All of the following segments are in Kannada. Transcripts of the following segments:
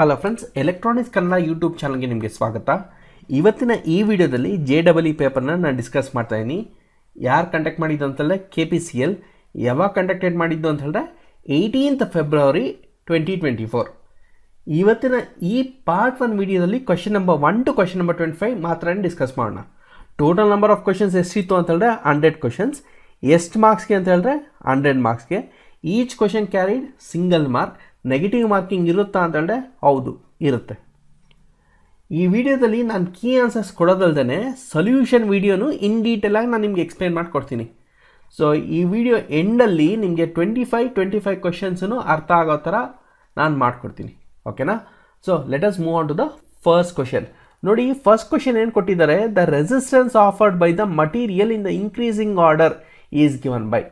Hello friends electronics Kannada YouTube ಚಾನಲ್ಗೆ ನಿಮಗೆ ಸ್ವಾಗತ ಇವತ್ತಿನ ಈ ವಿಡಿಯೋದಲ್ಲಿ ಜೆ ಡಬಲ್ ಇ ಪೇಪರ್ನ ನಾನು ಡಿಸ್ಕಸ್ ಮಾಡ್ತಾ ಇದ್ದೀನಿ ಯಾರು ಕಂಡಕ್ಟ್ ಮಾಡಿದ್ದು ಅಂತಂದರೆ ಕೆ ಪಿ ಸಿ ಎಲ್ ಯಾವಾಗ ಕಂಡಕ್ಟೆಡ್ ಮಾಡಿದ್ದು ಅಂತ ಹೇಳಿದ್ರೆ eighteenth February twenty twenty four ಇವತ್ತಿನ ಈ ಪಾರ್ಟ್ ಒನ್ ವಿಡಿಯೋದಲ್ಲಿ question number one to question number twenty five ಮಾತ್ರ ಡಿಸ್ಕಸ್ ಮಾಡೋಣ ಟೋಟಲ್ ನಂಬರ್ ಆಫ್ ಕ್ವಶನ್ಸ್ ಎಷ್ಟಿತ್ತು ಅಂತ ಹೇಳಿದ್ರೆ ಹಂಡ್ರೆಡ್ ಕ್ವಶನ್ಸ್ ಎಷ್ಟು ಮಾರ್ಕ್ಸ್ಗೆ ಅಂತ ಹೇಳಿದ್ರೆ ಹಂಡ್ರೆಡ್ ಮಾರ್ಕ್ಸ್ಗೆ each question carried single mark negative marking ಇರುತ್ತಾ ಅಂತಂದರೆ ಹೌದು ಇರುತ್ತೆ ಈ ವಿಡಿಯೋದಲ್ಲಿ ನಾನು ಕೀ ಆನ್ಸರ್ಸ್ ಕೊಡೋದಲ್ದೇ ಸೊಲ್ಯೂಷನ್ ವೀಡಿಯೋನು ಇನ್ ಆಗಿ ನಾನು ನಿಮಗೆ ಎಕ್ಸ್ಪ್ಲೇನ್ ಮಾಡಿಕೊಡ್ತೀನಿ ಸೊ ಈ ವಿಡಿಯೋ ಎಂಡಲ್ಲಿ ನಿಮಗೆ ಟ್ವೆಂಟಿ ಫೈವ್ ಟ್ವೆಂಟಿ ಫೈವ್ ಕ್ವೆಶನ್ಸನ್ನು ಅರ್ಥ ಆಗೋ ಥರ ನಾನು ಮಾಡಿಕೊಡ್ತೀನಿ ಓಕೆನಾ so let us move on to the first question ನೋಡಿ ಫಸ್ಟ್ ಕ್ವೆಶನ್ ಏನು ಕೊಟ್ಟಿದ್ದಾರೆ the resistance offered by the material in the increasing order is given by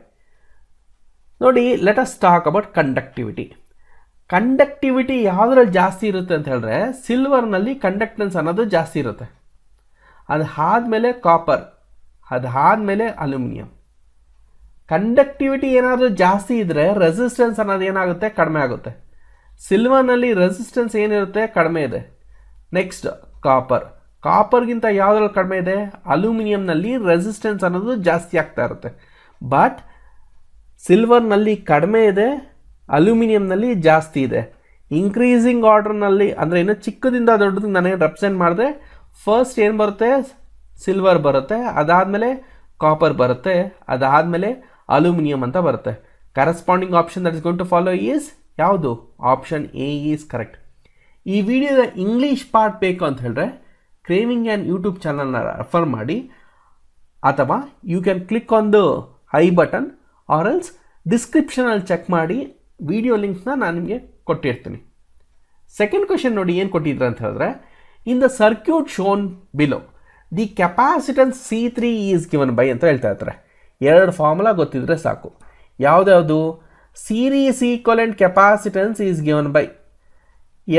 ನೋಡಿ let us talk about conductivity conductivity ಯಾವುದ್ರಲ್ಲಿ ಜಾಸ್ತಿ ಇರುತ್ತೆ ಅಂತ ಹೇಳಿದ್ರೆ ಸಿಲ್ವರ್ನಲ್ಲಿ ಕಂಡಕ್ಟೆನ್ಸ್ ಅನ್ನೋದು ಜಾಸ್ತಿ ಇರುತ್ತೆ ಅದು ಆದಮೇಲೆ ಕಾಪರ್ ಆದಮೇಲೆ ಅಲ್ಯೂಮಿನಿಯಂ ಕಂಡಕ್ಟಿವಿಟಿ ಏನಾದರೂ ಜಾಸ್ತಿ ಇದ್ದರೆ ರೆಸಿಸ್ಟೆನ್ಸ್ ಅನ್ನೋದು ಏನಾಗುತ್ತೆ ಕಡಿಮೆ ಆಗುತ್ತೆ ಸಿಲ್ವರ್ನಲ್ಲಿ ರೆಸಿಸ್ಟೆನ್ಸ್ ಏನಿರುತ್ತೆ ಕಡಿಮೆ ಇದೆ ನೆಕ್ಸ್ಟ್ ಕಾಪರ್ ಕಾಪರ್ಗಿಂತ ಯಾವುದ್ರಲ್ಲಿ ಕಡಿಮೆ ಇದೆ ಅಲ್ಯೂಮಿನಿಯಂನಲ್ಲಿ ರೆಸಿಸ್ಟೆನ್ಸ್ ಅನ್ನೋದು ಜಾಸ್ತಿ ಆಗ್ತಾ ಇರುತ್ತೆ ಬಟ್ ಸಿಲ್ವರ್ನಲ್ಲಿ ಕಡಿಮೆ ಇದೆ ಅಲ್ಯೂಮಿನಿಯಂನಲ್ಲಿ ಜಾಸ್ತಿ ಇದೆ ಇನ್ಕ್ರೀಸಿಂಗ್ ಆರ್ಡರ್ನಲ್ಲಿ ಅಂದರೆ ಇನ್ನು ಚಿಕ್ಕದಿಂದ ದೊಡ್ಡದಿಂದ ನನಗೆ ರೆಪ್ರೆಸೆಂಟ್ ಮಾಡಿದೆ ಫಸ್ಟ್ ಏನು ಬರುತ್ತೆ ಸಿಲ್ವರ್ ಬರುತ್ತೆ ಅದಾದಮೇಲೆ ಕಾಪರ್ ಬರುತ್ತೆ ಅದಾದಮೇಲೆ ಅಲ್ಯೂಮಿನಿಯಂ ಅಂತ ಬರುತ್ತೆ corresponding option that is going to follow is ಯಾವುದು ಆಪ್ಷನ್ ಎ ಈಸ್ ಕರೆಕ್ಟ್ ಈ ವಿಡಿಯೋದ ಇಂಗ್ಲೀಷ್ ಪಾರ್ಟ್ ಬೇಕು ಅಂತ ಹೇಳಿದ್ರೆ ಕ್ರೇವಿಂಗ್ ಆ್ಯಂಡ್ ಯೂಟ್ಯೂಬ್ ಚಾನಲ್ನ ರೆಫರ್ ಮಾಡಿ ಅಥವಾ you can click on the I button or else ಡಿಸ್ಕ್ರಿಪ್ಷನಲ್ಲಿ ಚೆಕ್ ಮಾಡಿ ವಿಡಿಯೋ ಲಿಂಕ್ಸ್ನ ನಾನು ನಿಮಗೆ ಕೊಟ್ಟಿರ್ತೀನಿ ಸೆಕೆಂಡ್ ಕ್ವೆಶನ್ ನೋಡಿ ಏನು ಕೊಟ್ಟಿದ್ರು ಅಂತ ಹೇಳಿದ್ರೆ in the circuit shown below the capacitance C three is given by ಅಂತ ಹೇಳ್ತಾ ಇರ್ತಾರೆ ಎರಡು ಫಾರ್ಮುಲಾ ಗೊತ್ತಿದ್ರೆ ಸಾಕು ಯಾವುದ್ಯಾವುದು series equivalent capacitance is given by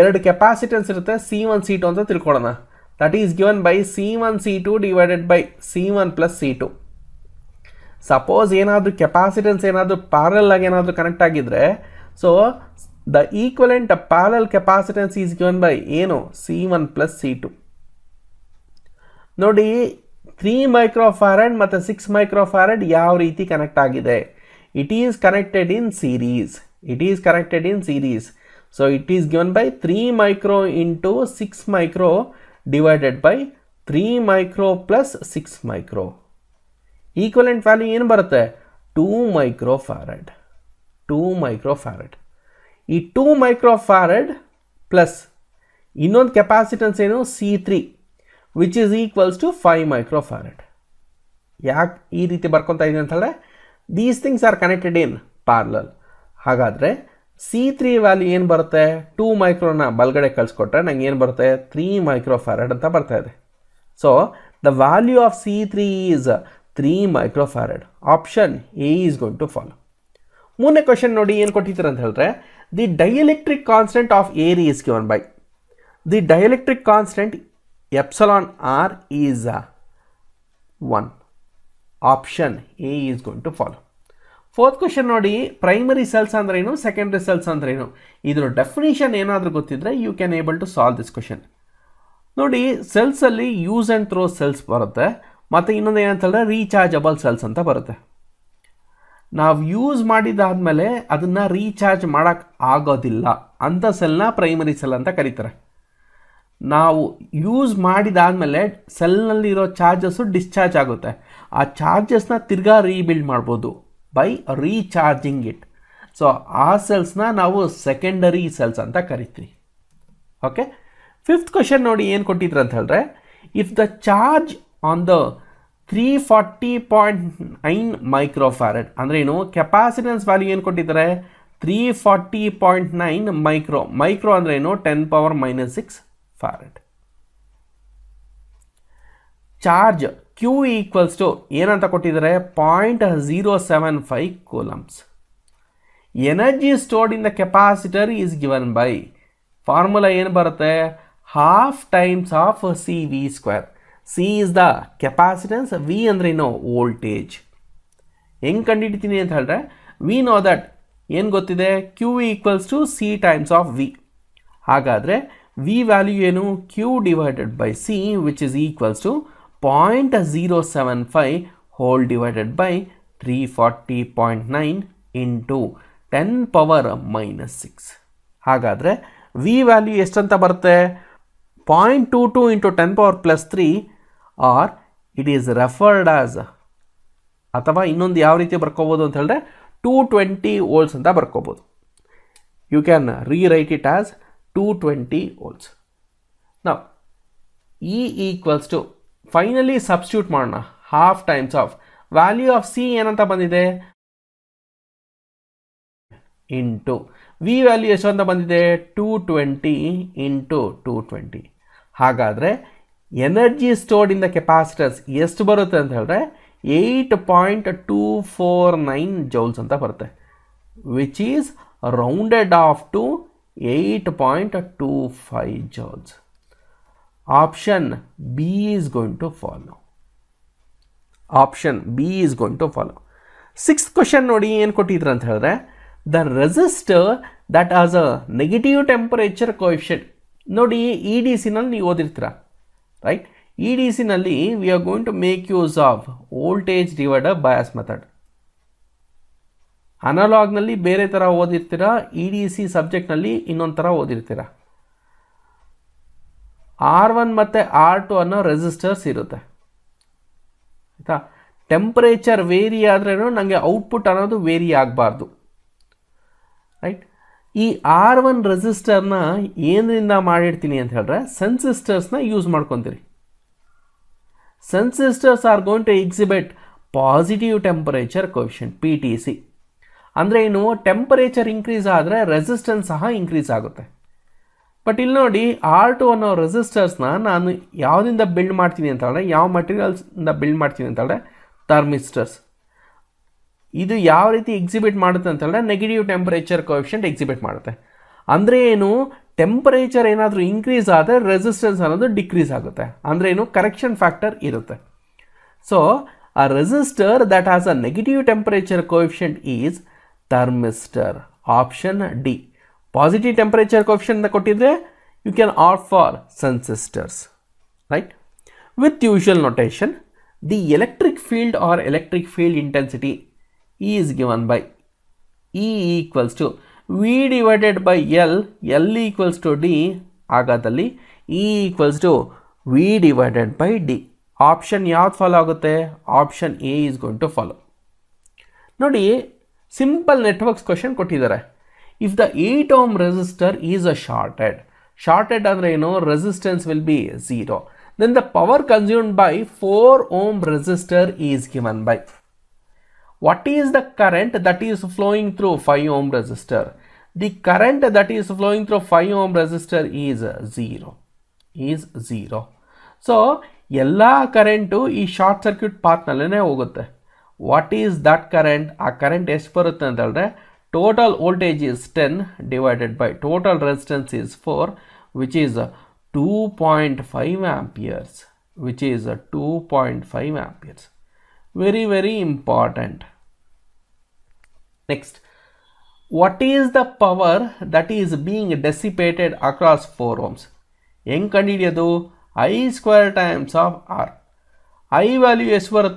ಎರಡು ಕೆಪಾಸಿಟನ್ಸ್ ಇರುತ್ತೆ ಸಿ ಒನ್ ಸಿ ಟು ಅಂತ ತಿಳ್ಕೊಳ್ಳೋಣ that is given by C one C two divided by C one plus C two suppose ಏನಾದರೂ ಕೆಪಾಸಿಟನ್ಸ್ ಏನಾದರೂ ಪ್ಯಾರಲ್ ಆಗಿ ಏನಾದರೂ ಕನೆಕ್ಟ್ ಆಗಿದ್ದರೆ So the equivalent parallel capacitance is given by ಏನು C1 plus C2. ನೋಡಿ ತ್ರೀ ಮೈಕ್ರೋಫಾರೆಡ್ ಮತ್ತು ಸಿಕ್ಸ್ ಮೈಕ್ರೋಫಾರೆಡ್ ಯಾವ ರೀತಿ ಕನೆಕ್ಟ್ ಆಗಿದೆ it is connected in series it is connected in series so it is given by three micro into six micro divided by three micro plus six micro equivalent value ಏನು ಬರುತ್ತೆ ಟೂ ಮೈಕ್ರೋಫಾರೆಡ್ ಟೂ ಮೈಕ್ರೋಫ್ಯಾರಡ್ ಈ ಟೂ ಮೈಕ್ರೋಫ್ಯಾರಡ್ ಪ್ಲಸ್ ಇನ್ನೊಂದು ಕೆಪಾಸಿಟನ್ಸ್ ಏನು C three which is equals to five microfarad ಯಾಕೆ ಈ ರೀತಿ ಬರ್ಕೊತಾ ಇದೆ ಅಂತಂದರೆ these things are connected in parallel ಹಾಗಾದರೆ ಸಿ ತ್ರೀ ವ್ಯಾಲ್ಯೂ ಏನು ಬರುತ್ತೆ ಟೂ ಮೈಕ್ರೋನ ಬಲ್ಗಡೆ ಕಳಿಸ್ಕೊಟ್ರೆ ನಂಗೆ ಏನು ಬರುತ್ತೆ ತ್ರೀ ಮೈಕ್ರೋಫ್ಯಾರಡ್ ಅಂತ ಬರ್ತಾ ಇದೆ so the value of C three is three microfarad option A is going to follow ಮೂರನೇ ಕ್ವಶನ್ ನೋಡಿ ಏನು ಕೊಟ್ಟಿದ್ದೀರ ಅಂತ ಹೇಳಿದ್ರೆ the dielectric constant of air is given by the dielectric constant epsilon R is one option A is going to follow fourth question ನೋಡಿ ಪ್ರೈಮರಿ ಸೆಲ್ಸ್ ಏನು ಸೆಕೆಂಡ್ರಿ ಸೆಲ್ಸ್ ಏನು ಇದರ ಡೆಫಿನೇಷನ್ ಏನಾದರೂ ಗೊತ್ತಿದ್ರೆ you can able to solve this question ನೋಡಿ ಸೆಲ್ಸಲ್ಲಿ ಯೂಸ್ ಆ್ಯಂಡ್ ಥ್ರೋ ಸೆಲ್ಸ್ ಬರುತ್ತೆ ಮತ್ತು ಇನ್ನೊಂದು ಏನಂತ ಹೇಳಿದ್ರೆ ರೀಚಾರ್ಜಬಲ್ ಸೆಲ್ಸ್ ಅಂತ ಬರುತ್ತೆ ನಾವು ಯೂಸ್ ಮಾಡಿದಾದಮೇಲೆ ಅದನ್ನು ರೀಚಾರ್ಜ್ ಮಾಡೋಕ್ಕೆ ಆಗೋದಿಲ್ಲ ಅಂಥ ಸೆಲ್ನ ಪ್ರೈಮರಿ ಸೆಲ್ ಅಂತ ಕರೀತಾರೆ ನಾವು ಯೂಸ್ ಮಾಡಿದಾದಮೇಲೆ ಸೆಲ್ನಲ್ಲಿರೋ ಚಾರ್ಜಸ್ಸು ಡಿಸ್ಚಾರ್ಜ್ ಆಗುತ್ತೆ ಆ ಚಾರ್ಜಸ್ನ ತಿರ್ಗಾ ರೀಬಿಲ್ಡ್ ಮಾಡ್ಬೋದು ಬೈ ರೀಚಾರ್ಜಿಂಗ್ ಇಟ್ ಸೊ ಆ ಸೆಲ್ಸ್ನ ನಾವು ಸೆಕೆಂಡರಿ ಸೆಲ್ಸ್ ಅಂತ ಕರಿತೀವಿ ಓಕೆ ಫಿಫ್ತ್ ಕ್ವೆಶನ್ ನೋಡಿ ಏನು ಕೊಟ್ಟಿದ್ರು ಅಂತ ಹೇಳಿದ್ರೆ if the charge on the three forty point nine microfarad ಅಂದರೆ ಏನು ಕೆಪಾಸಿಟೆನ್ಸ್ ವ್ಯಾಲ್ಯೂ ಏನು ಕೊಟ್ಟಿದ್ದಾರೆ three forty point nine micro micro ಅಂದರೆ ಏನು ten power minus six farad charge Q equals to ಏನಂತ ಕೊಟ್ಟಿದ್ದಾರೆ point zero seven five coulombs energy stored in the capacitor is given by formula ಏನು ಬರುತ್ತೆ half times of C V square C is the capacitance V ಅಂದರೆ ಏನು ವೋಲ್ಟೇಜ್ ಹೆಂಗೆ ಕಂಡುಹಿಡ್ತೀನಿ ಅಂತ ಹೇಳಿದ್ರೆ ವಿ ನೋ ದಟ್ ಏನು ಗೊತ್ತಿದೆ Q equals to C times of V ಹಾಗಾದರೆ ವಿ ವ್ಯಾಲ್ಯೂ ಏನು Q divided by C which is equals to point zero seven five whole divided by three forty point nine into ten power minus six ಹಾಗಾದರೆ ವಿ ವ್ಯಾಲ್ಯೂ ಎಷ್ಟಂತ ಬರುತ್ತೆ 0.22 into 10 power plus 3 or it is referred as ಅಥವಾ ಇನ್ನೊಂದು ಯಾವ ರೀತಿ ಬರ್ಕೋಬೋದು ಅಂತ ಹೇಳಿದ್ರೆ ಟೂ ಟ್ವೆಂಟಿ ಓಲ್ಸ್ ಅಂತ ಬರ್ಕೋಬೋದು you can rewrite it as two twenty volts ನಾವು E equals to finally substitute ಮಾಡೋಣ half times of value of C ಏನಂತ ಬಂದಿದೆ ಇಂಟು ವಿ ವ್ಯಾಲ್ಯೂ ಎಷ್ಟು ಅಂತ ಬಂದಿದೆ two twenty into two twenty ಹಾಗಾದ್ರೆ energy stored in the capacitors ಎಷ್ಟು ಬರುತ್ತೆ ಅಂತ ಹೇಳಿದ್ರೆ 8.249 ಜೌಲ್ಸ್ ಅಂತ ಬರುತ್ತೆ which is rounded off to 8.25 joules option B is going to follow option B is going to follow 6th question ನೋಡಿ ಏನು ಕೊಟ್ಟಿದ್ದಾರೆ ಅಂತ ಹೇಳಿದ್ರೆ the resistor dat has a negative temperature coefficient ನೋಡಿ ಇ e ಡಿ ಸಿನಲ್ಲಿ ನೀವು ಓದಿರ್ತೀರ ರೈಟ್ ಇ ಡಿ ಸಿನಲ್ಲಿ we are going to make use of voltage divider bias method ಅನಲಾಗ್ನಲ್ಲಿ ಬೇರೆ ಥರ ಓದಿರ್ತೀರ ಇ e ಡಿ ಸಿ ಸಬ್ಜೆಕ್ಟ್ನಲ್ಲಿ ಇನ್ನೊಂದು ಥರ ಓದಿರ್ತೀರ ಆರ್ ಒನ್ ಮತ್ತು ಆರ್ ಟು ಅನ್ನೋ ರೆಸಿಸ್ಟರ್ಸ್ ಇರುತ್ತೆ ಆಯಿತಾ ಟೆಂಪ್ರೇಚರ್ ವೇರಿ ಆದ್ರೂ ನನಗೆ ಔಟ್ಪುಟ್ ಅನ್ನೋದು ವೇರಿ ಆಗಬಾರ್ದು ರೈಟ್ ಈ ಆರ್ ಒನ್ ರೆಸಿಸ್ಟರ್ನ ಏನರಿಂದ ಮಾಡಿರ್ತೀನಿ ಅಂತ ಹೇಳಿದ್ರೆ ಸೆನ್ಸಿಸ್ಟರ್ಸ್ನ ಯೂಸ್ ಮಾಡ್ಕೊತೀರಿ sensistors are going to exhibit positive temperature coefficient P T C ಅಂದರೆ ಏನು ಟೆಂಪರೇಚರ್ ಇನ್ಕ್ರೀಸ್ ಆದರೆ ರೆಸಿಸ್ಟೆನ್ಸ್ ಸಹ ಇನ್ಕ್ರೀಸ್ ಆಗುತ್ತೆ ಬಟ್ ಇಲ್ಲಿ ನೋಡಿ ಆರ್ ಟು ಅನ್ನೋ ರೆಸಿಸ್ಟರ್ಸ್ನ ನಾನು ಯಾವುದಿಂದ ಬಿಲ್ಡ್ ಮಾಡ್ತೀನಿ ಅಂತ ಹೇಳಿದ್ರೆ ಯಾವ ಇಂದ ಬಿಲ್ಡ್ ಮಾಡ್ತೀನಿ ಅಂತ ಹೇಳಿದ್ರೆ ಥರ್ಮಿಸ್ಟರ್ಸ್ ಇದು ಯಾವ ರೀತಿ ಎಕ್ಸಿಬಿಟ್ ಮಾಡುತ್ತೆ ಅಂತಂದರೆ ನೆಗೆಟಿವ್ ಟೆಂಪರೇಚರ್ ಕೋಎಫಿಷಿಯಂಟ್ ಎಕ್ಸಿಬಿಟ್ ಮಾಡುತ್ತೆ ಅಂದರೆ ಏನು ಟೆಂಪರೇಚರ್ ಏನಾದರೂ ಇನ್ಕ್ರೀಸ್ ಆದರೆ ರೆಸಿಸ್ಟೆನ್ಸ್ ಅನ್ನೋದು ಡಿಕ್ರೀಸ್ ಆಗುತ್ತೆ ಅಂದರೆ ಏನು ಕರೆಕ್ಷನ್ ಫ್ಯಾಕ್ಟರ್ ಇರುತ್ತೆ ಸೊ ಆ resistor that has a negative temperature coefficient is thermistor option D positive temperature coefficient ಕೊಟ್ಟಿದ್ರೆ you can all for sensistors right with usual notation the electric field or electric field intensity E is given by E equals to V divided by L, L equals to D, ಹಾಗಾದಲ್ಲಿ E equals to V divided by D. Option ಯಾವ್ದು ಫಾಲೋ ಆಗುತ್ತೆ option A is going to follow ನೋಡಿ ಸಿಂಪಲ್ ನೆಟ್ವರ್ಕ್ಸ್ ಕ್ವಶನ್ ಕೊಟ್ಟಿದ್ದಾರೆ if the eight ohm resistor is a shorted shorted ಅಂದರೆ ಏನು resistance will be zero then the power consumed by four ohm resistor is given by what is the current that is flowing through 5 ohm resistor the current that is flowing through 5 ohm resistor is 0 is 0 so yella current to is short circuit path nalene hogutte what is that current a current s barutte total voltage is 10 divided by total resistance is 4 which is 2.5 amperes which is 2.5 amperes very very important Next, what is the power that is being dissipated across 4 ohms? Yeng kandidiya I square times of R. I value is the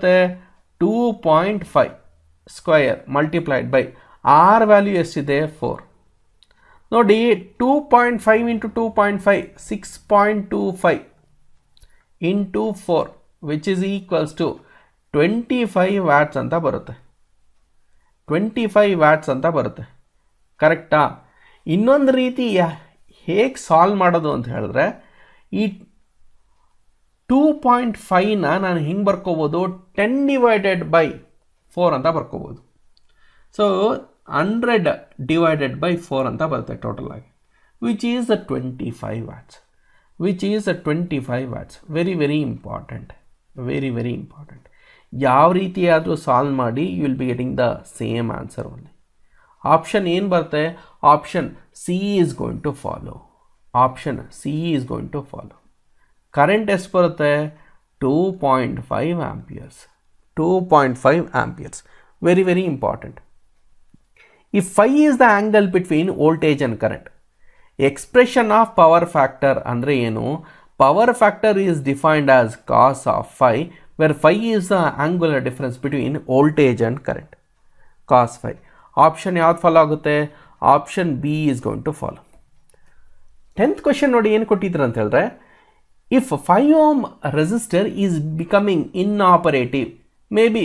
2.5 square multiplied by R value is 4. Now, D 2.5 into 2.5, 6.25 into 4, which is equals to 25 watts and anta parathe. Twenty five watts ಅಂತ ಬರುತ್ತೆ ಕರೆಕ್ಟಾ ಇನ್ನೊಂದು ರೀತಿ ಹೇಗೆ ಸಾಲ್ವ್ ಮಾಡೋದು ಅಂತ ಹೇಳಿದ್ರೆ ಈ ಟೂ ಪಾಯಿಂಟ್ ಫೈವ್ನ ನಾನು ಹಿಂಗೆ ಬರ್ಕೋಬೋದು ಟೆನ್ ಡಿವೈಡೆಡ್ ಬೈ ಫೋರ್ ಅಂತ ಬರ್ಕೋಬೋದು so hundred divided by four ಅಂತ ಬರುತ್ತೆ ಟೋಟಲ್ ಆಗಿ which is the twenty five watts which is the twenty five watts very very important very very important ಯಾವ ರೀತಿಯಾದರೂ ಸಾಲ್ವ್ ಮಾಡಿ you will be getting the same answer only option ಏನು ಬರುತ್ತೆ option C is going to follow option C is going to follow current ಎಷ್ಟು ಬರುತ್ತೆ two point five amperes two point five amperes very very important ಈ phi is the angle between voltage and current expression of power factor ಅಂದರೆ ಏನು power factor is defined as cos of phi where phi is the angular difference between voltage and current cos phi option ಯಾವ್ದು ಫಾಲೋ ಆಗುತ್ತೆ option B is going to follow tenth question ನೋಡಿ ಏನು ಕೊಟ್ಟಿದ್ರು ಅಂತ ಹೇಳಿದ್ರೆ if five ohm resistor is becoming inoperative may B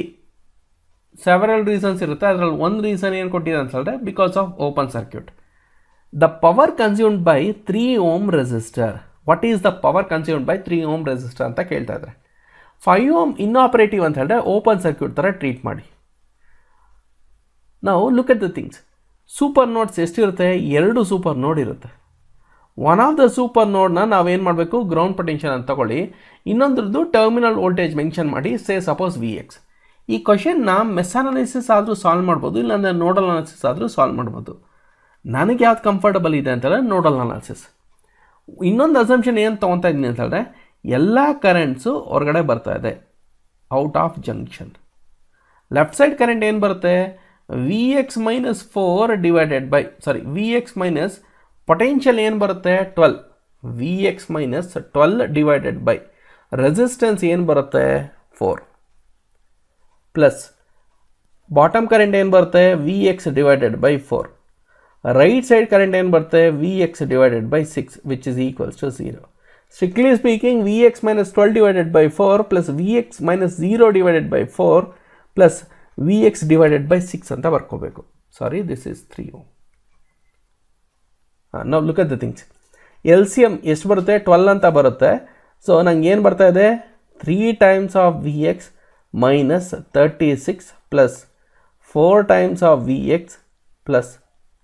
several reasons ಇರುತ್ತೆ ಅದರಲ್ಲಿ ಒಂದು ರೀಸನ್ ಏನು ಕೊಟ್ಟಿದೆ ಅಂತ ಹೇಳಿದ್ರೆ because of open circuit the power consumed by three ohm resistor what is the power consumed by three ohm resistor ಅಂತ ಕೇಳ್ತಾ ಇದ್ದಾರೆ ಫೈವ್ ಓಮ್ ಆಪರೇಟಿವ್ ಅಂತ ಹೇಳಿದ್ರೆ ಓಪನ್ ಸರ್ಕ್ಯೂಟ್ ಥರ ಟ್ರೀಟ್ ಮಾಡಿ ನಾವು look at the things super nodes ಎಷ್ಟಿರುತ್ತೆ ಎರಡು ಸೂಪರ್ ನೋಡ್ ಇರುತ್ತೆ ಒನ್ ಆಫ್ ದ ಸೂಪರ್ ನೋಡ್ನ ನಾವೇನು ಮಾಡಬೇಕು ಗ್ರೌಂಡ್ ಪೊಟೆನ್ಷಿಯಲ್ ಅಂತ ತಗೊಳ್ಳಿ ಇನ್ನೊಂದ್ರದ್ದು ಟರ್ಮಿನಲ್ ವೋಲ್ಟೇಜ್ ಮೆನ್ಷನ್ ಮಾಡಿ ಸೇ ಸಪೋಸ್ ವಿ ಎಕ್ಸ್ ಈ ಕ್ವಶನ್ ನಾ ಮೆಸ್ ಅನಾಲಿಸಿಸ್ ಆದರೂ ಸಾಲ್ವ್ ಮಾಡ್ಬೋದು ಇಲ್ಲಾಂದರೆ ನೋಡಲ್ ಅನಾಲಿಸಿಸ್ ಆದರೂ ಸಾಲ್ವ್ ಮಾಡ್ಬೋದು ನನಗೆ ಯಾವ್ದು ಕಂಫರ್ಟಬಲ್ ಇದೆ ಅಂತಂದರೆ ನೋಡಲ್ ಅನಾಲಿಸಿಸ್ ಇನ್ನೊಂದು ಅಸಂಪ್ಷನ್ ಏನು ತೊಗೊತಾ ಇದ್ದೀನಿ ಹೇಳಿದ್ರೆ ಎಲ್ಲಾ ಕರೆಂಟ್ಸ್ ಹೊರಗಡೆ ಬರ್ತಾ ಇದೆ out of junction left side current ಏನ್ ಬರುತ್ತೆ VX - 4 / ಸಾರಿ VX - ಪೊಟೆನ್ಷಿಯಲ್ ಏನ್ ಬರುತ್ತೆ 12 VX - 12 / ರೆಸಿಸ್ಟೆನ್ಸ್ ಏನ್ ಬರುತ್ತೆ 4 ಪ್ಲಸ್ ಬಾಟಮ್ ಕರೆಂಟ್ ಏನ್ ಬರುತ್ತೆ VX / 4 ರೈಟ್ ಸೈಡ್ ಕರೆಂಟ್ ಏನ್ ಬರುತ್ತೆ VX / 6 which is equals to 0 strictly speaking Vx minus 12 divided by 4 plus Vx minus 0 divided by 4 plus Vx divided by 6 and the sorry this is 3 ah, now look at the things LCM is 12 and the so nangyen barthe 3 times of Vx minus 36 plus 4 times of Vx plus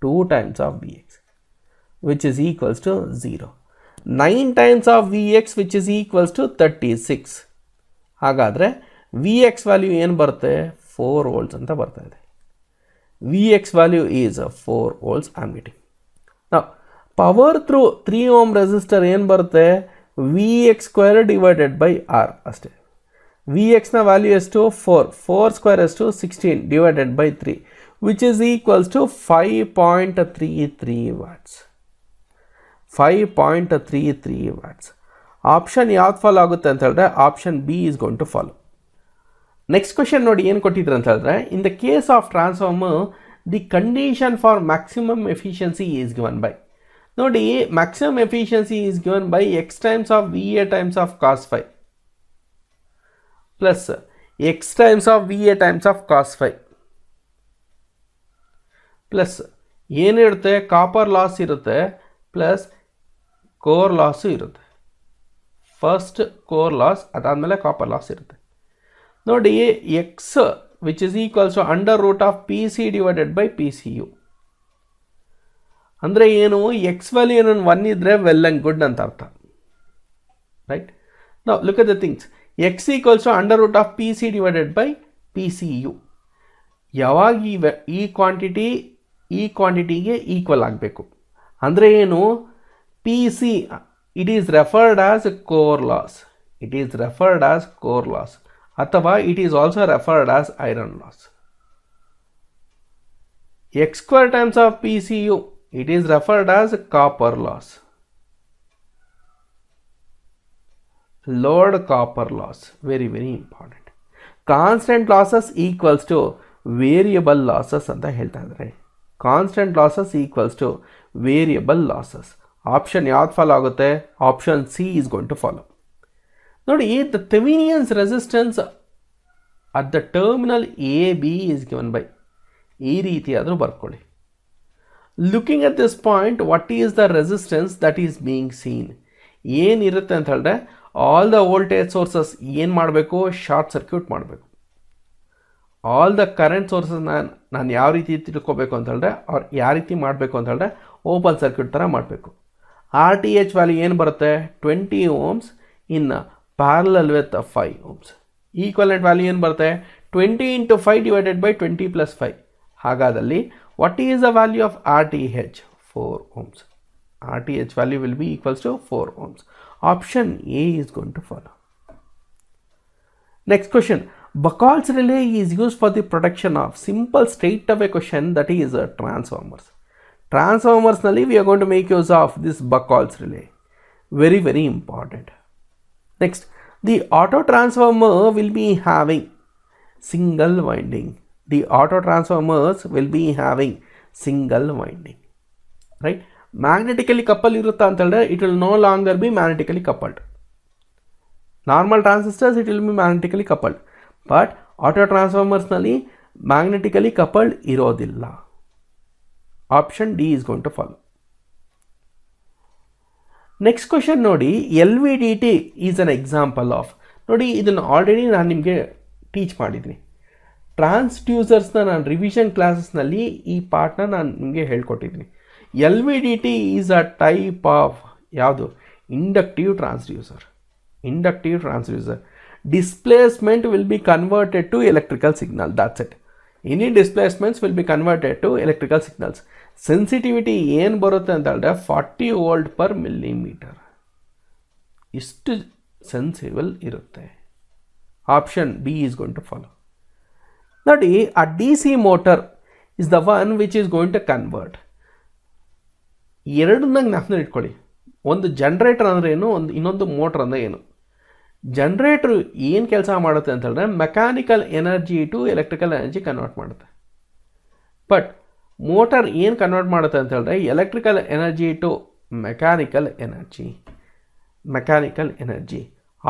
2 times of Vx which is equals to 0 9 times of vx which is equals to 36 हगादरे vx वैल्यू एन भरते 4 वोल्ट्स ಅಂತ ಬರ್ತಿದೆ vx ವ್ಯಾಲ್ಯೂ इज 4 वोल्ट्स ಐಮಿಟಿ now power through 3 ohm resistor ಏನ್ ಬರುತ್ತೆ vx square divided by r ಅಷ್ಟೇ vx ನ value is to 4 4 square is to 16 divided by 3 which is equals to 5.33 watts five point three three watts option ಯಾವ್ದು ಫಾಲೋ ಆಗುತ್ತೆ ಅಂತ ಹೇಳಿದ್ರೆ option B is going to follow next question ನೋಡಿ ಏನು ಕೊಟ್ಟಿದ್ರು ಅಂತ ಹೇಳಿದ್ರೆ in the case of transformer the condition for maximum efficiency is given by ನೋಡಿ maximum efficiency is given by X times of V A times of cos phi plus X times of V A times of cos phi plus ಏನಿರುತ್ತೆ ಕಾಪರ್ ಲಾಸ್ ಇರುತ್ತೆ ಪ್ಲಸ್ ಕೋರ್ ಲಾಸು ಇರುತ್ತೆ ಫಸ್ಟ್ ಕೋರ್ ಲಾಸ್ ಅದಾದಮೇಲೆ ಕಾಪರ್ ಲಾಸ್ ಇರುತ್ತೆ ನೋಡಿ X which is equals to under root of P C divided by P C U ಅಂದರೆ ಏನು ಎಕ್ಸ್ ವ್ಯಾಲ್ಯೂ ಏನೋ ಒನ್ ಇದ್ದರೆ ವೆಲ್ ಆ್ಯಂಡ್ ಗುಡ್ ಅಂತ ಅರ್ಥ ರೈಟ್ ನಾವು look at the things X equals to under root of P C divided by P C U ಯಾವಾಗ ಈ ಕ್ವಾಂಟಿಟಿ ಈ ಕ್ವಾಂಟಿಟಿಗೆ ಈಕ್ವಲ್ ಆಗಬೇಕು ಅಂದರೆ ಏನು PC, it is referred as core loss. It is referred as core loss. Athava, it is also referred as iron loss. X square times of PCU, it is referred as copper loss. Load copper loss, very, very important. losses equals to variable losses at the health ಇದ್ದಾರೆ Constant losses equals to variable losses. Option ಯಾವ್ದು ಫಾಲೋ ಆಗುತ್ತೆ option C is going to follow ನೋಡಿ the Thevenin's resistance at the terminal A B is given by ಈ ರೀತಿಯಾದರೂ ಬರ್ಕೊಳ್ಳಿ looking at this point what is the resistance that is being seen ಏನಿರುತ್ತೆ ಅಂತ ಹೇಳಿದ್ರೆ ಆಲ್ ದ ವೋಲ್ಟೇಜ್ ಸೋರ್ಸಸ್ ಏನು ಮಾಡಬೇಕು ಶಾರ್ಟ್ ಸರ್ಕ್ಯೂಟ್ ಮಾಡಬೇಕು ಆಲ್ ದ ಕರೆಂಟ್ ಸೋರ್ಸಸ್ ನಾನು ನಾನು ಯಾವ ರೀತಿ ತಿಳ್ಕೊಬೇಕು ಅಂತ ಹೇಳಿದ್ರೆ ಅವ್ರು ಯಾವ ರೀತಿ ಮಾಡಬೇಕು ಅಂತ ಹೇಳಿದ್ರೆ ಓಪನ್ ಸರ್ಕ್ಯೂಟ್ ಥರ ಮಾಡಬೇಕು RTH value n barathe 20 ohms in parallel with 5 ohms. Equivalent value n barathe 20 into 5 divided by 20 plus 5. Hagadali, what is the value of RTH? for ohms. RTH value will be equals to 4 ohms. Option A is going to follow. Next question. Buckles relay is used for the production of simple state of equation that is uh, transformers transformers we are going to make use of this Buckholz relay very very important next the auto transformer will be having single winding the auto transformers will be having single winding right magnetically coupled it will no longer be magnetically coupled normal transistors it will be magnetically coupled but auto transformers magnetically coupled irodilla option D is going to follow next question ನೋಡಿ L V D T is an example of ನೋಡಿ ಇದನ್ನು ಆಲ್ರೆಡಿ ನಾನು ನಿಮಗೆ ಟೀಚ್ ಮಾಡಿದ್ದೀನಿ ಟ್ರಾನ್ಸ್ಡ್ಯೂಸರ್ಸ್ನ ನಾನು ರಿವಿಷನ್ ಕ್ಲಾಸಸ್ನಲ್ಲಿ ಈ ಪಾರ್ಟ್ನ ನಾನು ನಿಮಗೆ ಹೇಳ್ಕೊಟ್ಟಿದ್ದೀನಿ L V D T is a type of ಯಾವುದು inductive transducer inductive transducer displacement will be converted to electrical signal that's it ಇನಿ displacements will be converted to electrical signals sensitivity ಏನು ಬರುತ್ತೆ ಅಂತ ಹೇಳಿದ್ರೆ ಫಾರ್ಟಿ ವೋಲ್ಟ್ ಪರ್ ಮಿಲಿಮೀಟರ್ ಇಷ್ಟು ಸೆನ್ಸಿಬಲ್ ಇರುತ್ತೆ option B is going to follow ನೋಡಿ ಆ D C motor is the one which is going to convert ಎರಡನ್ನ ಜ್ಞಾಪನ ಇಟ್ಕೊಳ್ಳಿ ಒಂದು ಜನ್ರೇಟರ್ ಅಂದರೆ ಏನು ಒಂದು ಇನ್ನೊಂದು ಮೋಟರ್ ಅಂದರೆ ಏನು ಜನ್ರೇಟ್ರು ಏನು ಕೆಲಸ ಮಾಡುತ್ತೆ ಅಂತ ಹೇಳಿದ್ರೆ mechanical energy to electrical energy convert ಮಾಡುತ್ತೆ ಬಟ್ ಮೋಟರ್ ಏನು ಕನ್ವರ್ಟ್ ಮಾಡುತ್ತೆ ಅಂತ ಹೇಳಿದ್ರೆ electrical energy to mechanical energy mechanical energy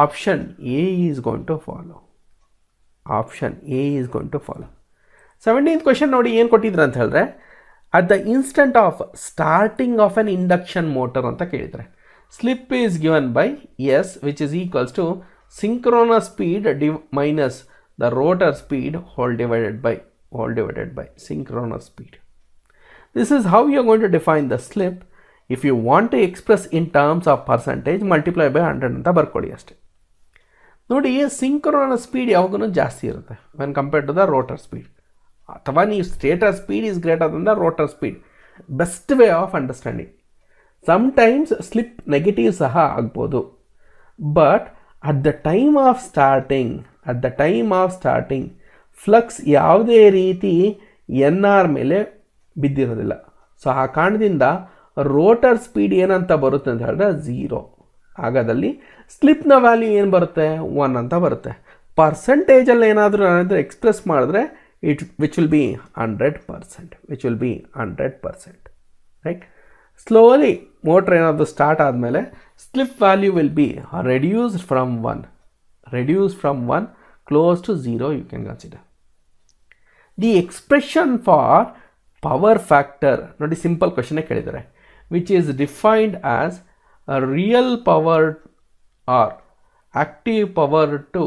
option A is going to follow option A is going to follow seventeen question ನೋಡಿ ಏನು ಕೊಟ್ಟಿದ್ರು ಅಂತ ಹೇಳಿದ್ರೆ at the instant of starting of an induction motor ಅಂತ ಕೇಳಿದರೆ Slip is given by S which is equals to synchronous speed minus the rotor speed all divided by all divided by synchronous speed. This is how you are going to define the slip. If you want to express in terms of percentage multiply by 100 ಅಂತ ಬರ್ಕೊಳ್ಳಿ ಅಷ್ಟೆ ನೋಡಿ ಸಿಂಕ್ರೋನಸ್ ಸ್ಪೀಡ್ ಯಾವಾಗೂ ಜಾಸ್ತಿ ಇರುತ್ತೆ when compare to the rotor speed ಅಥವಾ ನೀವು stator speed is greater than the rotor speed best way of understanding sometimes slip negative ಸಹ ಆಗ್ಬೋದು but at the time of starting at the time of starting flux ಯಾವುದೇ ರೀತಿ ಎನ್ ಆರ್ ಮೇಲೆ ಬಿದ್ದಿರೋದಿಲ್ಲ ಸೊ ಆ ಕಾರಣದಿಂದ ರೋಟರ್ ಸ್ಪೀಡ್ ಏನಂತ ಬರುತ್ತೆ ಅಂತ ಹೇಳಿದ್ರೆ ಝೀರೋ ಆಗದಲ್ಲಿ ಸ್ಲಿಪ್ನ ವ್ಯಾಲ್ಯೂ ಏನು ಬರುತ್ತೆ ಒನ್ ಅಂತ ಬರುತ್ತೆ ಪರ್ಸೆಂಟೇಜಲ್ಲಿ ಏನಾದರೂ ಏನಾದರೂ ಎಕ್ಸ್ಪ್ರೆಸ್ ಮಾಡಿದ್ರೆ it which will be hundred percent which will be hundred percent right slowly motor ಏನಾದರೂ ಸ್ಟಾರ್ಟ್ ಆದಮೇಲೆ slip value will be reduced from one reduce from one close to zero you can consider the expression for power factor ನೋಡಿ ಸಿಂಪಲ್ ಕ್ವಶನೇ ಕೇಳಿದ್ದಾರೆ which is defined as real power or active power to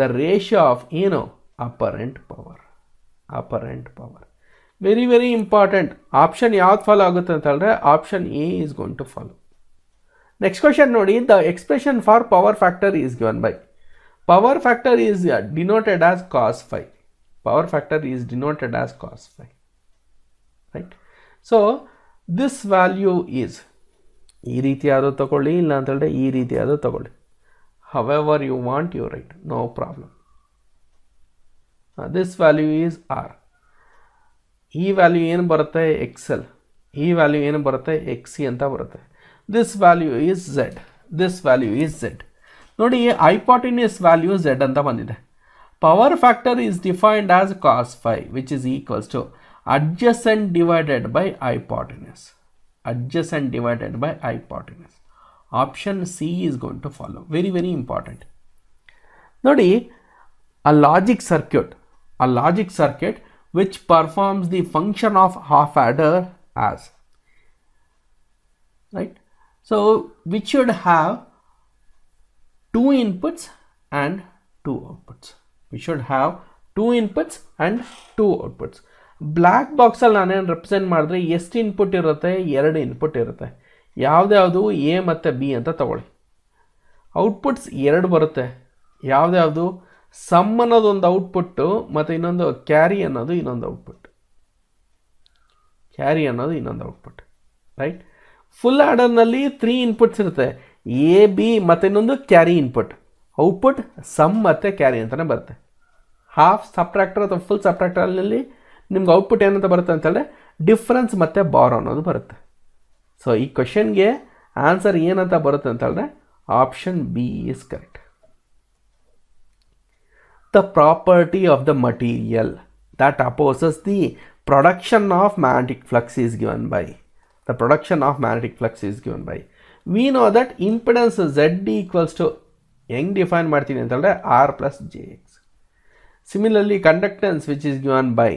the ratio of ಏನು apparent power apparent power very very important option ಯಾವ್ದು ಫಾಲೋ ಆಗುತ್ತೆ ಹೇಳಿದ್ರೆ option A is going to follow next question ನೋಡಿ the expression for power factor is given by power factor is denoted as cos phi power factor is denoted as cos phi right so this value is ಈ ರೀತಿಯಾದರೂ ತಗೊಳ್ಳಿ ಇಲ್ಲ ಅಂತೇಳಿದ್ರೆ ಈ ರೀತಿಯಾದರೂ ತಗೊಳ್ಳಿ ever you want you write no problem this value is R ಈ ವ್ಯಾಲ್ಯೂ ಏನು ಬರುತ್ತೆ ಎಕ್ಸೆಲ್ ಈ ವ್ಯಾಲ್ಯೂ ಏನು ಬರುತ್ತೆ ಎಕ್ಸ್ ಸಿ ಅಂತ ಬರುತ್ತೆ this value is Z this value is Z ನೋಡಿ ಐಪಾಟಿನಿಯಸ್ ವ್ಯಾಲ್ಯೂ ಝೆಡ್ ಅಂತ ಬಂದಿದೆ power factor is defined as cos phi which is equals to adjacent divided by hypotenuse adjacent divided by hypotenuse option C is going to follow very very important ನೋಡಿ a logic circuit a logic circuit which performs the function of half adder as right so we should have two inputs and two outputs we should have two inputs and two outputs black box alane represent madre est input irutte erd input irutte yavde avdu a matte b anta tagoli outputs erd barutte yavde avdu sum ಅನ್ನೋದೊಂದು ಔಟ್ಪುಟ್ಟು ಮತ್ತು ಇನ್ನೊಂದು ಕ್ಯಾರಿ ಅನ್ನೋದು ಇನ್ನೊಂದು ಔಟ್ಪುಟ್ ಕ್ಯಾರಿ ಅನ್ನೋದು ಇನ್ನೊಂದು ಔಟ್ಪುಟ್ ರೈಟ್ ಫುಲ್ ಆರ್ಡರ್ನಲ್ಲಿ ತ್ರೀ ಇನ್ಪುಟ್ಸ್ ಇರುತ್ತೆ ಎ ಬಿ ಮತ್ತು ಇನ್ನೊಂದು ಕ್ಯಾರಿ ಇನ್ಪುಟ್ ಔಟ್ಪುಟ್ ಸಮ್ ಮತ್ತು ಕ್ಯಾರಿ ಅಂತಲೇ ಬರುತ್ತೆ ಹಾಫ್ ಸಪ್ರಾಕ್ಟರ್ ಅಥವಾ ಫುಲ್ ಸಪ್ರಾಕ್ಟರ್ನಲ್ಲಿ ನಿಮ್ಗೆ ಔಟ್ಪುಟ್ ಏನಂತ ಬರುತ್ತೆ ಅಂತೇಳಿದ್ರೆ ಡಿಫ್ರೆನ್ಸ್ ಮತ್ತು ಬಾರ್ ಅನ್ನೋದು ಬರುತ್ತೆ ಸೊ ಈ ಕ್ವೆಶನ್ಗೆ ಆನ್ಸರ್ ಏನಂತ ಬರುತ್ತೆ ಅಂತೇಳಿದ್ರೆ option B is correct the property of the material that opposes the production of magnetic flux is given by the production of magnetic flux is given by we know that impedance z equals to young define martin r plus jx similarly conductance which is given by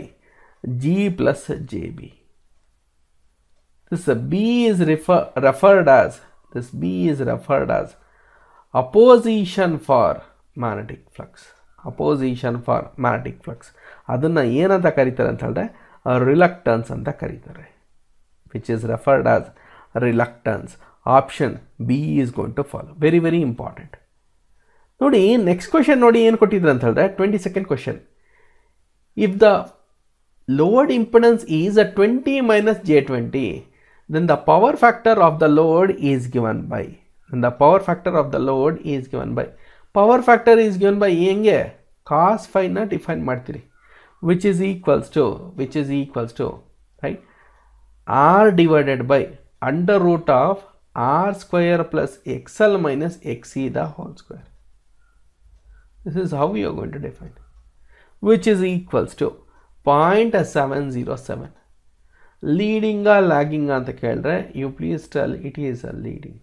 g plus jb this b is refer, referred as this b is referred as opposition for magnetic flux opposition for magnetic flux ಅದನ್ನು ಏನಂತ ಕರೀತಾರೆ ಅಂತ ಹೇಳಿದ್ರೆ ರಿಲಕ್ಟನ್ಸ್ ಅಂತ ಕರೀತಾರೆ which is referred as reluctance option B is going to follow very very important ನೋಡಿ ನೆಕ್ಸ್ಟ್ ಕ್ವೆಶನ್ ನೋಡಿ ಏನು ಕೊಟ್ಟಿದ್ರು ಅಂತ ಹೇಳಿದ್ರೆ twenty second question if the load impedance is a twenty minus J twenty then the power factor of the load is given by then the power factor of the load is given by power factor is given by e enge cos phi na define maartiri which is equals to which is equals to right r divided by under root of r square plus xl minus XC the whole square this is how we are going to define which is equals to 0 0.707 leading or lagging on the calendar you please tell it is a leading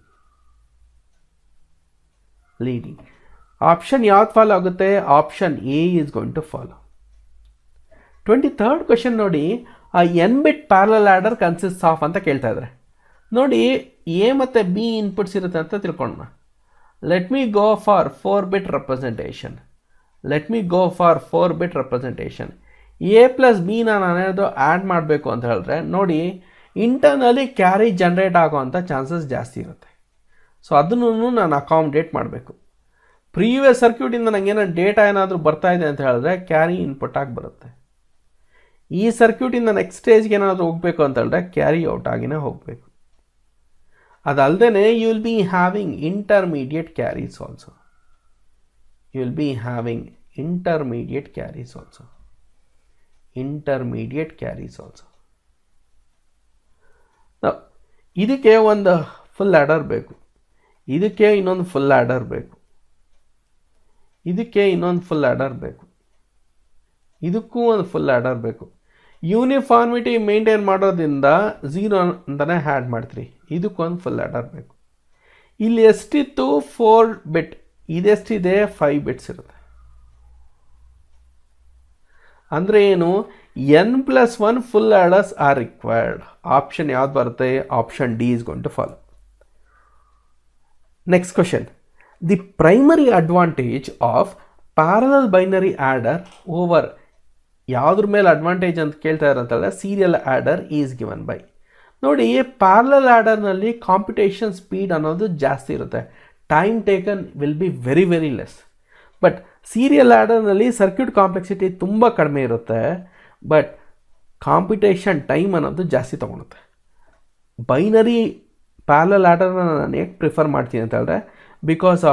leading option ಯಾವ್ದು ಫಾಲೋ ಆಗುತ್ತೆ option A is going to follow twenty third question ನೋಡಿ a N bit parallel adder consist of ಅಂತ ಕೇಳ್ತಾ ಇದ್ದಾರೆ ನೋಡಿ ಎ ಮತ್ತು ಬಿ ಇನ್ಪುಟ್ಸ್ ಇರುತ್ತೆ ಅಂತ ತಿಳ್ಕೊಂಡ್ನಾ let me go for four bit representation let me go for four bit representation A plus ನಾನು ನಾನೇದು ಆ್ಯಡ್ ಮಾಡಬೇಕು ಅಂತ ಹೇಳಿದ್ರೆ ನೋಡಿ ಇಂಟರ್ನಲಿ ಕ್ಯಾರಿ ಜನ್ರೇಟ್ ಅಂಥ ಚಾನ್ಸಸ್ ಜಾಸ್ತಿ ಇರುತ್ತೆ ಸೊ ಅದನ್ನು ನಾನು ಅಕಾಮಡೇಟ್ ಮಾಡಬೇಕು ಪ್ರೀವಿಯಸ್ ಸರ್ಕ್ಯೂಟಿಂದ ನನಗೇನೋ ಡೇಟಾ ಏನಾದರೂ ಬರ್ತಾ ಇದೆ ಅಂತ ಹೇಳಿದ್ರೆ ಕ್ಯಾರಿ ಇನ್ಪುಟ್ ಆಗಿ ಬರುತ್ತೆ ಈ ಸರ್ಕ್ಯೂಟಿಂದ ನೆಕ್ಸ್ಟ್ ಸ್ಟೇಜ್ಗೆ ಏನಾದರೂ ಹೋಗಬೇಕು ಅಂತ ಹೇಳಿದ್ರೆ ಕ್ಯಾರಿ ಔಟ್ ಆಗಿನೇ ಹೋಗಬೇಕು ಅದಲ್ಲದೆ you will be having intermediate carries also you will be having intermediate carries also intermediate carries also ಇದಕ್ಕೆ ಒಂದು ಫುಲ್ ಆ್ಯಡರ್ ಬೇಕು ಇದಕ್ಕೆ ಇನ್ನೊಂದು ಫುಲ್ ಆ್ಯಡರ್ ಬೇಕು ಇದಕ್ಕೆ ಇನ್ನೊಂದು ಫುಲ್ ಆ್ಯಡರ್ ಬೇಕು ಇದಕ್ಕೂ ಒಂದು ಫುಲ್ ಆ್ಯಡರ್ ಬೇಕು ಯೂನಿಫಾರ್ಮಿಟಿ ಮೇಂಟೈನ್ ಮಾಡೋದ್ರಿಂದ ಝೀರೋ ಅಂತಲೇ ಹ್ಯಾಡ್ ಮಾಡ್ತೀರಿ ಒಂದು ಫುಲ್ ಆ್ಯಡರ್ ಬೇಕು ಇಲ್ಲಿ ಎಷ್ಟಿತ್ತು ಫೋರ್ ಬೆಟ್ ಇದೆಷ್ಟಿದೆ ಫೈವ್ ಬೆಟ್ಸ್ ಇರುತ್ತೆ ಅಂದರೆ ಏನು N plus one full adders are required option ಯಾವ್ದು ಬರುತ್ತೆ option D is going to follow next question the primary advantage of parallel binary adder over ಯಾವುದ್ರ ಮೇಲೆ ಅಡ್ವಾಂಟೇಜ್ ಅಂತ ಕೇಳ್ತಾ ಇರೋಂತಲ್ಲ serial adder is given by ನೋಡಿ ಪ್ಯಾರಲಲ್ ಆ್ಯಡರ್ನಲ್ಲಿ ಕಾಂಪಿಟೇಷನ್ ಸ್ಪೀಡ್ ಅನ್ನೋದು ಜಾಸ್ತಿ ಇರುತ್ತೆ time taken will be very very less but serial ಆ್ಯಡರ್ನಲ್ಲಿ ಸರ್ಕ್ಯೂಟ್ ಕಾಂಪ್ಲೆಕ್ಸಿಟಿ ತುಂಬ ಕಡಿಮೆ ಇರುತ್ತೆ ಬಟ್ ಕಾಂಪಿಟೇಷನ್ ಟೈಮ್ ಅನ್ನೋದು ಜಾಸ್ತಿ ತೊಗೊಳುತ್ತೆ ಬೈನರಿ ಪ್ಯಾರಲಲ್ ಆ್ಯಡರ್ನ ನಾನು ಹೇಗೆ ಪ್ರಿಫರ್ ಮಾಡ್ತೀನಿ ಅಂತ ಹೇಳಿದ್ರೆ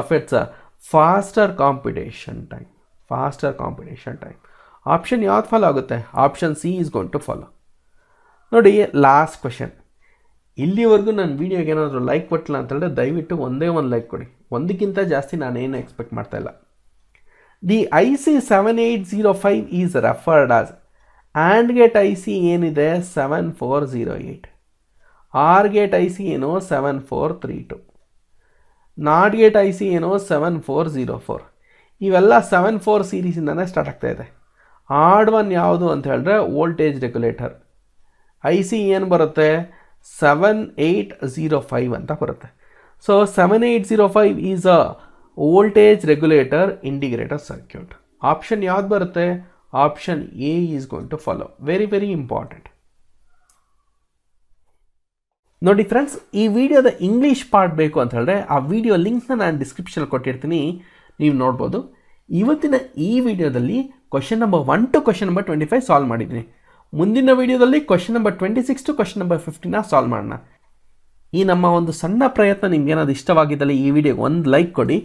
of it's a faster computation time faster computation time option ಯಾವ್ದು ಫಾಲೋ ಆಗುತ್ತೆ option C is going to follow ನೋಡಿ ಲಾಸ್ಟ್ ಕ್ವಶನ್ ಇಲ್ಲಿವರೆಗೂ ನನ್ನ ವೀಡಿಯೋಗೆ ಏನಾದರೂ ಲೈಕ್ ಕೊಟ್ಟಿಲ್ಲ ಅಂತ ಹೇಳಿದ್ರೆ ದಯವಿಟ್ಟು ಒಂದೇ ಒಂದು ಲೈಕ್ ಕೊಡಿ ಒಂದಕ್ಕಿಂತ ಜಾಸ್ತಿ ನಾನೇನು ಎಕ್ಸ್ಪೆಕ್ಟ್ ಮಾಡ್ತಾ ಇಲ್ಲ the I C seven eight zero five is referred as and gate I C ಏನಿದೆ seven four zero eight or gate I C ಏನು seven four three two not gate I C ಏನೋ ಸೆವೆನ್ ಫೋರ್ ಝೀರೋ ಫೋರ್ ಇವೆಲ್ಲ ಸೆವೆನ್ ಫೋರ್ ಸೀರೀಸಿಂದನೇ ಸ್ಟಾರ್ಟ್ ಆಗ್ತಾ ಇದೆ ಆಡ್ ಒನ್ ಯಾವುದು ಅಂತ ಹೇಳಿದ್ರೆ ವೋಲ್ಟೇಜ್ ರೆಗ್ಯುಲೇಟರ್ ಐ ಸಿ ಏನು ಬರುತ್ತೆ ಸೆವೆನ್ ಏಯ್ಟ್ ಝೀರೋ ಫೈವ್ ಅಂತ ಬರುತ್ತೆ so seven eight zero five is a voltage regulator integrator circuit option ಯಾವ್ದು ಬರುತ್ತೆ option A is going to follow very very important ನೋಡಿ ಫ್ರೆಂಡ್ಸ್ ಈ ವಿಡಿಯೋದ ಇಂಗ್ಲೀಷ್ ಪಾರ್ಟ್ ಬೇಕು ಅಂತ ಹೇಳಿದ್ರೆ ಆ ವಿಡಿಯೋ ಲಿಂಕ್ನ ನಾನು ಡಿಸ್ಕ್ರಿಪ್ಷನ್ ಕೊಟ್ಟಿರ್ತೀನಿ ನೀವು ನೋಡ್ಬೋದು ಇವತ್ತಿನ ಈ ವಿಡಿಯೋದಲ್ಲಿ question number one to question number twenty five solve ಮಾಡಿದ್ದೀನಿ ಮುಂದಿನ ವಿಡಿಯೋದಲ್ಲಿ question number twenty six to question number ಫಿಫ್ಟಿನ ಸಾಲ್ವ್ ಮಾಡೋಣ ಈ ನಮ್ಮ ಒಂದು ಸಣ್ಣ ಪ್ರಯತ್ನ ಏನಾದ್ರು ಇಷ್ಟವಾಗಿದ್ದಲ್ಲಿ ಈ ವಿಡಿಯೋಗೆ ಒಂದು ಲೈಕ್ ಕೊಡಿ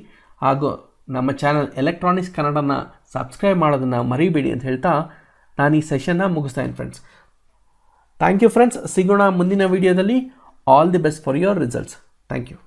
ಹಾಗೂ ನಮ್ಮ ಚಾನಲ್ ಎಲೆಕ್ಟ್ರಾನಿಕ್ಸ್ ಕನ್ನಡನ ಸಬ್ಸ್ಕ್ರೈಬ್ ಮಾಡೋದನ್ನು ಮರಿಬೇಡಿ ಅಂತ ಹೇಳ್ತಾ ನಾನು ಈ ಸೆಷನ್ನ ಮುಗಿಸ್ತಾ ಇದ್ದೀನಿ ಫ್ರೆಂಡ್ಸ್ ಥ್ಯಾಂಕ್ ಯು ಫ್ರೆಂಡ್ಸ್ ಸಿಗೋಣ ಮುಂದಿನ ವಿಡಿಯೋದಲ್ಲಿ All the best for your results. Thank you.